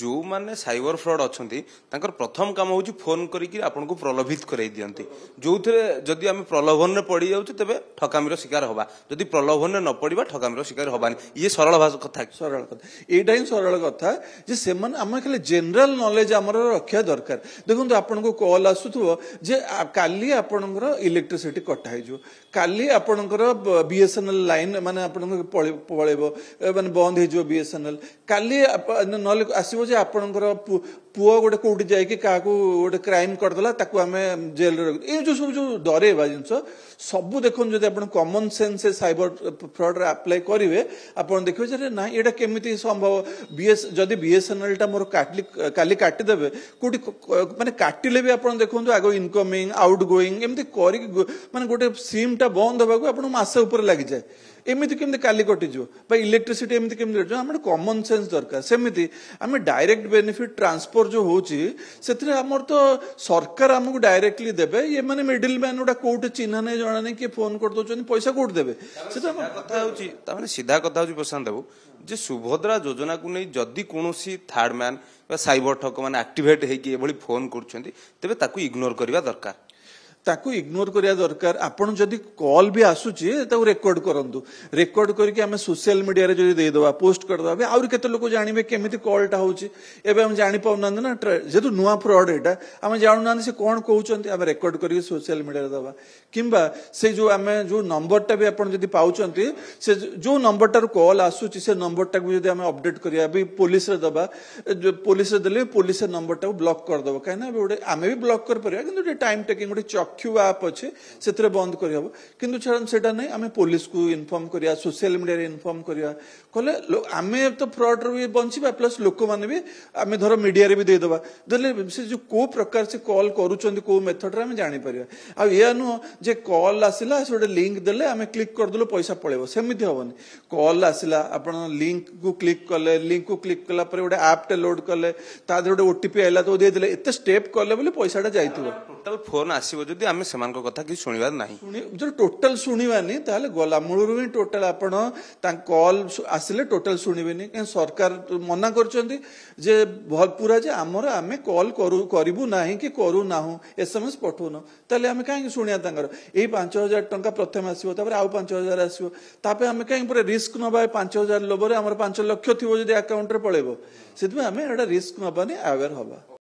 ଯେଉଁମାନେ cyber fraud ଅଛନ୍ତି ତାଙ୍କର ପ୍ରଥମ କାମ ହେଉଛି ଫୋନ୍ କରିକି ଆପଣଙ୍କୁ ପ୍ରଲୋଭିତ କରାଇ ଦିଅନ୍ତି ଯେଉଁଥିରେ ଯଦି ଆମେ ପ୍ରଲୋଭନରେ ପଡ଼ିଯାଉଛୁ ତେବେ ଠକାମିର ଶିକାର ହେବା ଯଦି ପ୍ରଲୋଭନରେ ନ ପଡ଼ିବା ଠକାମିର ଶିକାର ହେବାନି ଇଏ ସରଳ ଭାଷା କଥା ସରଳ କଥା ଏଇଟା ହିଁ ସରଳ କଥା ଯେ ସେମାନେ ଆମେ ଖାଲି ଜେନେରାଲ ନଲେଜ୍ ଆମର ରଖିବା ଦରକାର ଦେଖନ୍ତୁ ଆପଣଙ୍କୁ କଲ୍ ଆସୁଥିବ ଯେ କାଲି ଆପଣଙ୍କର ଇଲେକ୍ଟ୍ରିସିଟି କଟା ହେଇଯିବ କାଲି ଆପଣଙ୍କର ବିଏସ୍ଏନ୍ଏଲ୍ ଲାଇନ୍ ମାନେ ଆପଣଙ୍କୁ ପଳେଇବ ମାନେ ବନ୍ଦ ହେଇଯିବ ବିଏସ୍ଏନ୍ଏଲ୍ କାଲି ନହେଲେ ଆସିବ ଯେ ଆପଣଙ୍କର ପୁଅ ଗୋଟେ କୋଉଠି ଯାଇକି କାହାକୁ ଗୋଟେ କ୍ରାଇମ୍ କରିଦେଲା ତାକୁ ଆମେ ଜେଲରେ ରଖୁ ଏଇ ଯୋଉ ସବୁ ଯୋଉ ଡରେଇବା ଜିନିଷ ସବୁ ଦେଖନ୍ତୁ ଯଦି ଆପଣ କମନ୍ ସେନ୍ସ ସାଇବର ଫ୍ରଡ୍ରେ ଆପ୍ଲାଏ କରିବେ ଆପଣ ଦେଖିବେ ଯେ ନା ଏଇଟା କେମିତି ସମ୍ଭବ ଏସ୍ ଯଦି ବିଏସ୍ଏନ୍ଏଲ୍ଟା ମୋର କାଟିଲି କାଲି କାଟିଦେବେ କୋଉଠି ମାନେ କାଟିଲେ ବି ଆପଣ ଦେଖନ୍ତୁ ଆଗ ଇନକମିଂ ଆଉଟ୍ ଗୋଇଂ ଏମିତି କରିକି ମାନେ ଗୋଟେ ସିମ୍ଟା ବନ୍ଦ ହେବାକୁ ଆପଣଙ୍କୁ ମାସେ ଉପରେ ଲାଗିଯାଏ ଏମିତି କେମିତି କାଲି କଟିଯିବ ବା ଇଲେକ୍ଟ୍ରିସିଟି ଏମିତି କେମିତି ଆମର କମନ୍ ସେନ୍ସ ଦରକାର ସେମିତି ଆମେ ডাইরেক্ট ବେନିଫିଟ୍ ଟ୍ରାନ୍ସଫର ଯୋଉ ହଉଛି ସେଥିରେ ଆମର ତ ସରକାର ଆମକୁ ଡାଇରେକ୍ଟଲି ଦେବେ ଏମାନେ ମିଡିଲ ମ୍ୟାନ ଗୁଡା କୋଉଠି ଚିହ୍ନା ନାହିଁ ଜଣା ନାହିଁ କିଏ ଫୋନ କରିଦଉଛନ୍ତି ପଇସା କୋଉଠି ଦେବେ ସେଟା କଥା ହଉଛି ତାମାନେ ସିଧା କଥା ହଉଛି ପ୍ରଶାନ୍ତ ବାବୁ ଯେ ସୁଭଦ୍ରା ଯୋଜନାକୁ ନେଇ ଯଦି କୌଣସି ଥାର୍ଡ ମ୍ୟାନ୍ ବା ସାଇବର ଠକ ମାନେ ଆକ୍ଟିଭେଟ୍ ହେଇକି ଏଭଳି ଫୋନ୍ କରୁଛନ୍ତି ତେବେ ତାକୁ ଇଗ୍ନୋର କରିବା ଦରକାର ताकू इग्नोर करा दरकार आपड़ जदि कल भी आसूँ रेकर्ड करूँ रेकर्ड करके सोशियाल मीडिया जो देद पोस्ट करदे भी आहरी केत जानवे केमी कलटा हो जापना ना जेहतु नुआ फ्रड एटा आम जानूना से कौन कौन आम रेकर्ड कर सोशियाल मीडिया दवा कि जो आम जो नंबरटा भी आपड़ी पाँच से जो नंबरटार कल आसूस नंबरटा को अबडेट करा भी पुलिस दवा पुलिस दे पुलिस नंबरटा ब्लक करदे कहीं गोटे आम भी ब्लक कर पार्टी टाइम टेकिंग गोटे चक ରଖିବା ଆପଛେ ସେଥିରେ ବନ୍ଦ କରିହେବ କିନ୍ତୁ ଛାଡ଼ ସେଇଟା ନାହିଁ ଆମେ ପୋଲିସକୁ ଇନଫର୍ମ କରିବା ସୋସିଆଲ ମିଡ଼ିଆରେ ଇନଫର୍ମ କରିବା କଲେ ଆମେ ତ ଫ୍ରଡ୍ରୁ ବି ବଞ୍ଚିବା ପ୍ଲସ୍ ଲୋକମାନେ ବି ଆମେ ଧର ମିଡ଼ିଆରେ ବି ଦେଇଦେବା ଦେଲେ ସେ ଯେଉଁ କୋଉ ପ୍ରକାର ସେ କଲ୍ କରୁଛନ୍ତି କୋଉ ମେଥଡ଼ରେ ଆମେ ଜାଣିପାରିବା ଆଉ ଏହା ନୁହଁ ଯେ କଲ୍ ଆସିଲା ସେ ଗୋଟେ ଲିଙ୍କ୍ ଦେଲେ ଆମେ କ୍ଲିକ୍ କରିଦେଲୁ ପଇସା ପଳେଇବ ସେମିତି ହେବନି କଲ୍ ଆସିଲା ଆପଣ ଲିଙ୍କ୍କୁ କ୍ଲିକ୍ କଲେ ଲିଙ୍କ୍କୁ କ୍ଲିକ୍ କଲା ପରେ ଗୋଟେ ଆପ୍ଟେ ଲୋଡ୍ କଲେ ତା ଦେହରେ ଗୋଟେ ଓଟିପି ଆଇଲା ତ ଦେଇଦେଲେ ଏତେ ଷ୍ଟେପ୍ କଲେ ବୋଲି ପଇସାଟା ଯାଇଥିବ ଟୋଟାଲ ଫୋନ୍ ଆସିବ ଯଦି ଆମେ ସେମାନଙ୍କ କଥା କିଛି ଶୁଣିବାର ନାହିଁ ଯଦି ଟୋଟାଲ ଶୁଣିବାନି ତାହେଲେ ଗଲା ମୂଳରୁ ହିଁ ଟୋଟାଲ ଆପଣ ତାଙ୍କ କଲ୍ ଆସିଲେ ଟୋଟାଲ ଶୁଣିବେନି କାହିଁକି ସରକାର ମନା କରିଛନ୍ତି ଯେ ପୁରା ଯେ ଆମର ଆମେ କଲ୍ କରୁ କରିବୁ ନାହିଁ କି କରୁନାହୁଁ ଏସ୍ଏମ୍ଏସ୍ ପଠଉନାହୁଁ ତାହେଲେ ଆମେ କାହିଁକି ଶୁଣିବା ତାଙ୍କର ଏଇ ପାଞ୍ଚ ହଜାର ଟଙ୍କା ପ୍ରଥମେ ଆସିବ ତାପରେ ଆଉ ପାଞ୍ଚ ହଜାର ଆସିବ ତାପରେ ଆମେ କାହିଁକି ପୁରା ରିସ୍କ ନେବା ପାଞ୍ଚ ହଜାର ଲୋଭରେ ଆମର ପାଞ୍ଚ ଲକ୍ଷ ଥିବ ଯଦି ଆକାଉଣ୍ଟରେ ପଳେଇବ ସେଥିପାଇଁ ଆମେ ଏଇଟା ରିସ୍କ ନେବାନି ଆୱେର ହବା